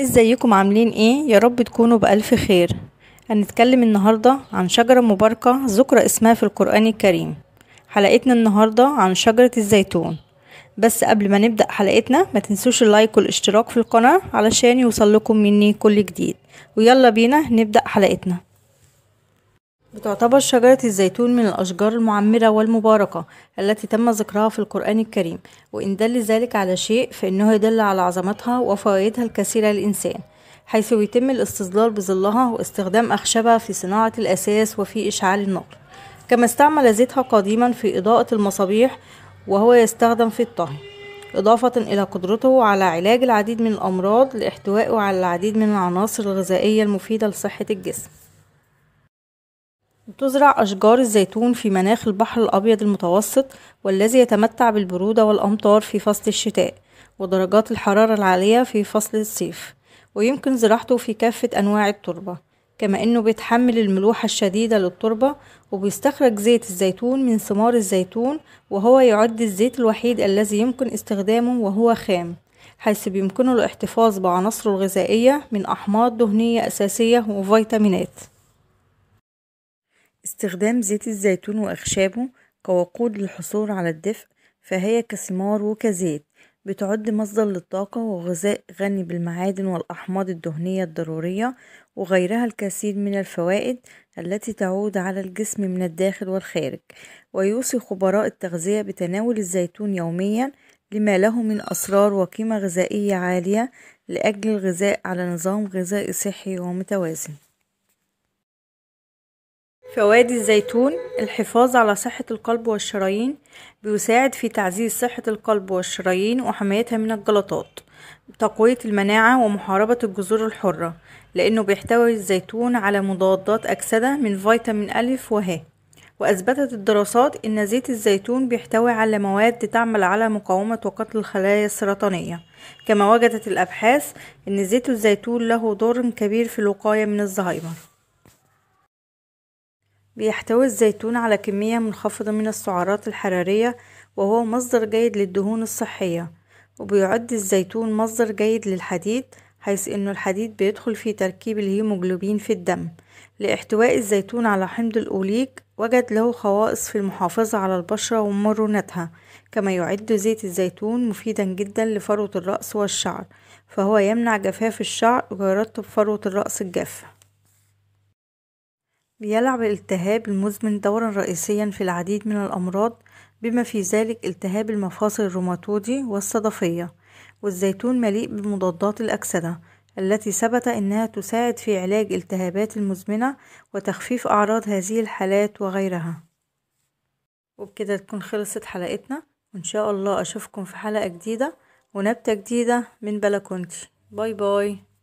ازيكم عاملين ايه يا رب تكونوا بالف خير هنتكلم النهارده عن شجره مباركه ذكر اسمها في القران الكريم حلقتنا النهارده عن شجره الزيتون بس قبل ما نبدا حلقتنا ما تنسوش اللايك والاشتراك في القناه علشان يوصل لكم مني كل جديد ويلا بينا نبدا حلقتنا بتعتبر شجرة الزيتون من الأشجار المعمرة والمباركة التي تم ذكرها في القرآن الكريم وإن دل ذلك على شيء فإنه يدل على عظمتها وفوائدها الكثيرة للإنسان حيث يتم الاستظلال بظلها واستخدام أخشبها في صناعة الأساس وفي إشعال النار كما استعمل زيتها قديما في إضاءة المصابيح وهو يستخدم في الطهي إضافة إلى قدرته على علاج العديد من الأمراض لاحتوائه على العديد من العناصر الغذائية المفيدة لصحة الجسم تزرع أشجار الزيتون في مناخ البحر الأبيض المتوسط والذي يتمتع بالبرودة والأمطار في فصل الشتاء ودرجات الحرارة العالية في فصل الصيف ويمكن زراعته في كافة أنواع التربة كما أنه بيتحمل الملوحة الشديدة للتربة وبيستخرج زيت الزيتون من ثمار الزيتون وهو يعد الزيت الوحيد الذي يمكن استخدامه وهو خام حيث بيمكنه الاحتفاظ بعناصره الغذائية من أحماض دهنية أساسية وفيتامينات استخدام زيت الزيتون وأخشابه كوقود للحصول على الدفء فهي كثمار وكزيت بتعد مصدر للطاقة وغذاء غني بالمعادن والأحماض الدهنية الضرورية وغيرها الكثير من الفوائد التي تعود على الجسم من الداخل والخارج ويوصي خبراء التغذية بتناول الزيتون يوميا لما له من أسرار وقيمة غذائية عالية لأجل الغذاء على نظام غذائي صحي ومتوازن فوائد الزيتون الحفاظ على صحة القلب والشرايين بيساعد في تعزيز صحة القلب والشرايين وحمايتها من الجلطات تقوية المناعة ومحاربة الجذور الحرة لأنه بيحتوي الزيتون على مضادات أكسدة من فيتامين ألف وه وأثبتت الدراسات أن زيت الزيتون بيحتوي على مواد تعمل على مقاومة وقتل الخلايا السرطانية كما وجدت الأبحاث أن زيت الزيتون له دور كبير في الوقاية من الزهايمر بيحتوي الزيتون على كمية منخفضة من السعرات الحرارية وهو مصدر جيد للدهون الصحية وبيعد الزيتون مصدر جيد للحديد حيث انه الحديد بيدخل في تركيب الهيموجلوبين في الدم لاحتواء الزيتون على حمض الأوليك وجد له خواص في المحافظة على البشرة ومرونتها كما يعد زيت الزيتون مفيدا جدا لفروة الرأس والشعر فهو يمنع جفاف الشعر ويرطب فروة الرأس الجافة بيلعب الالتهاب المزمن دورا رئيسيا في العديد من الأمراض بما في ذلك التهاب المفاصل الروماتودي والصدفية والزيتون مليء بمضادات الأكسدة التي ثبت أنها تساعد في علاج التهابات المزمنة وتخفيف أعراض هذه الحالات وغيرها وبكده تكون خلصت حلقتنا وإن شاء الله أشوفكم في حلقة جديدة ونبتة جديدة من بلكونتي باي باي